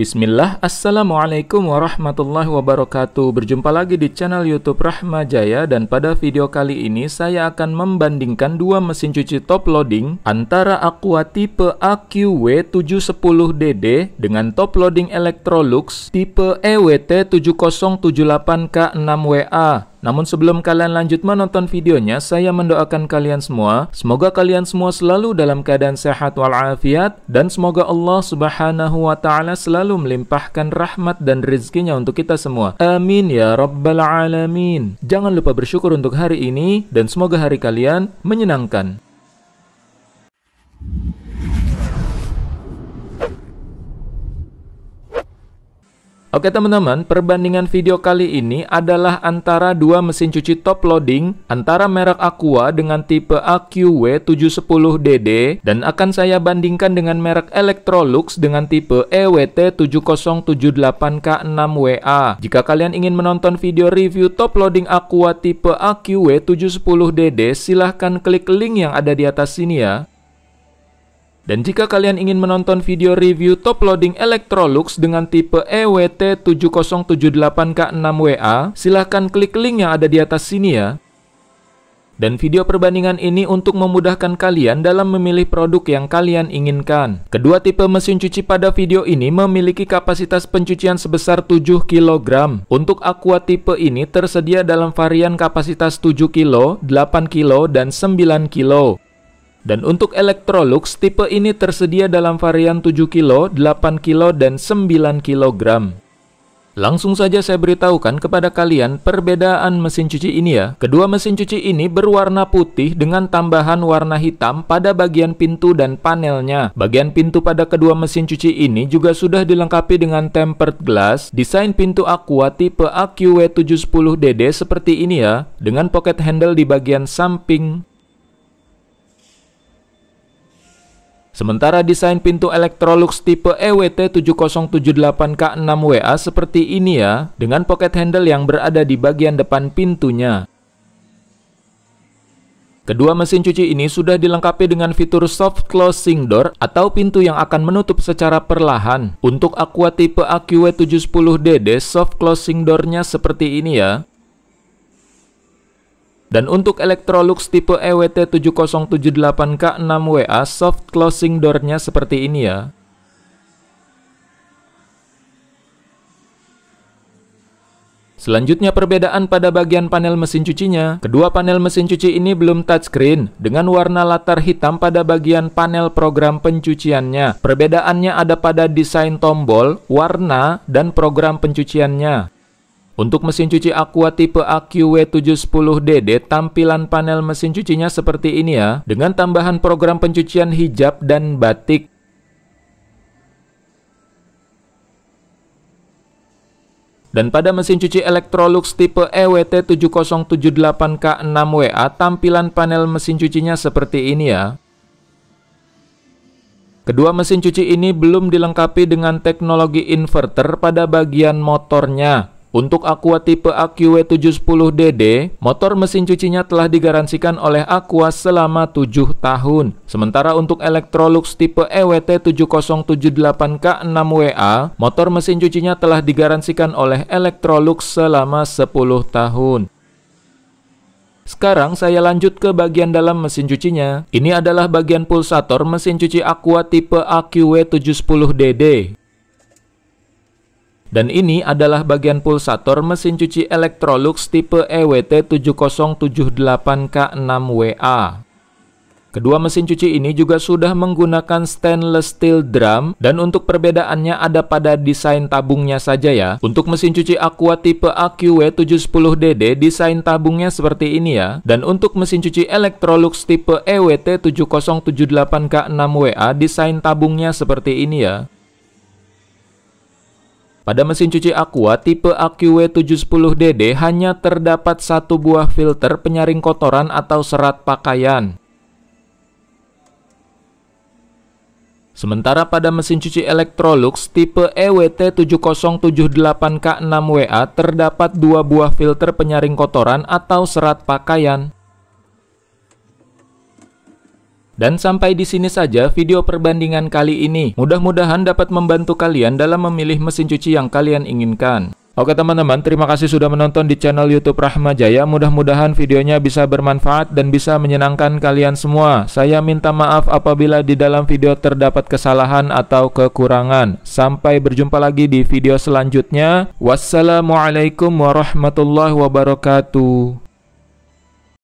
Bismillah, Assalamualaikum warahmatullahi wabarakatuh Berjumpa lagi di channel Youtube Rahma Jaya Dan pada video kali ini saya akan membandingkan dua mesin cuci top loading Antara Aqua tipe AQW710DD Dengan top loading Electrolux tipe EWT7078K6WA namun sebelum kalian lanjut menonton videonya, saya mendoakan kalian semua, semoga kalian semua selalu dalam keadaan sehat walafiat dan semoga Allah Subhanahu wa taala selalu melimpahkan rahmat dan rizkinya untuk kita semua. Amin ya rabbal alamin. Jangan lupa bersyukur untuk hari ini dan semoga hari kalian menyenangkan. Oke teman-teman, perbandingan video kali ini adalah antara dua mesin cuci top loading antara merek Aqua dengan tipe AQW710DD dan akan saya bandingkan dengan merek Electrolux dengan tipe EWT7078K6WA. Jika kalian ingin menonton video review top loading Aqua tipe AQW710DD, silahkan klik link yang ada di atas sini ya. Dan jika kalian ingin menonton video review top loading Electrolux dengan tipe EWT7078K6WA, silahkan klik link yang ada di atas sini ya. Dan video perbandingan ini untuk memudahkan kalian dalam memilih produk yang kalian inginkan. Kedua tipe mesin cuci pada video ini memiliki kapasitas pencucian sebesar 7 kg. Untuk Aqua tipe ini tersedia dalam varian kapasitas 7 kg, 8 kg, dan 9 kg. Dan untuk Electrolux, tipe ini tersedia dalam varian 7 kg, 8 kg, dan 9 kg. Langsung saja saya beritahukan kepada kalian perbedaan mesin cuci ini ya. Kedua mesin cuci ini berwarna putih dengan tambahan warna hitam pada bagian pintu dan panelnya. Bagian pintu pada kedua mesin cuci ini juga sudah dilengkapi dengan tempered glass. Desain pintu aqua tipe AQW710DD seperti ini ya, dengan pocket handle di bagian samping Sementara desain pintu Electrolux tipe EWT7078K6WA seperti ini ya, dengan pocket handle yang berada di bagian depan pintunya. Kedua mesin cuci ini sudah dilengkapi dengan fitur soft closing door atau pintu yang akan menutup secara perlahan. Untuk Aqua tipe AQW710DD, soft closing door-nya seperti ini ya. Dan untuk Electrolux tipe EWT 7078K6WA, soft closing door-nya seperti ini ya. Selanjutnya perbedaan pada bagian panel mesin cucinya. Kedua panel mesin cuci ini belum touchscreen dengan warna latar hitam pada bagian panel program pencuciannya. Perbedaannya ada pada desain tombol, warna, dan program pencuciannya. Untuk mesin cuci Aqua tipe AQW710DD, tampilan panel mesin cucinya seperti ini ya, dengan tambahan program pencucian hijab dan batik. Dan pada mesin cuci Electrolux tipe EWT7078K6WA, tampilan panel mesin cucinya seperti ini ya. Kedua mesin cuci ini belum dilengkapi dengan teknologi inverter pada bagian motornya. Untuk Aqua tipe AQW710DD, motor mesin cucinya telah digaransikan oleh Aqua selama 7 tahun. Sementara untuk Electrolux tipe EWT7078K6WA, motor mesin cucinya telah digaransikan oleh Electrolux selama 10 tahun. Sekarang saya lanjut ke bagian dalam mesin cucinya. Ini adalah bagian pulsator mesin cuci Aqua tipe AQW710DD. Dan ini adalah bagian pulsator mesin cuci Electrolux tipe EWT7078K6WA. Kedua mesin cuci ini juga sudah menggunakan stainless steel drum dan untuk perbedaannya ada pada desain tabungnya saja ya. Untuk mesin cuci Aqua tipe AQW710DD desain tabungnya seperti ini ya. Dan untuk mesin cuci Electrolux tipe EWT7078K6WA desain tabungnya seperti ini ya. Pada mesin cuci Aqua tipe AQW710DD hanya terdapat satu buah filter penyaring kotoran atau serat pakaian. Sementara pada mesin cuci Electrolux tipe EWT7078K6WA terdapat dua buah filter penyaring kotoran atau serat pakaian. Dan sampai di sini saja video perbandingan kali ini. Mudah-mudahan dapat membantu kalian dalam memilih mesin cuci yang kalian inginkan. Oke teman-teman, terima kasih sudah menonton di channel YouTube Rahma Jaya. Mudah-mudahan videonya bisa bermanfaat dan bisa menyenangkan kalian semua. Saya minta maaf apabila di dalam video terdapat kesalahan atau kekurangan. Sampai berjumpa lagi di video selanjutnya. Wassalamualaikum warahmatullahi wabarakatuh.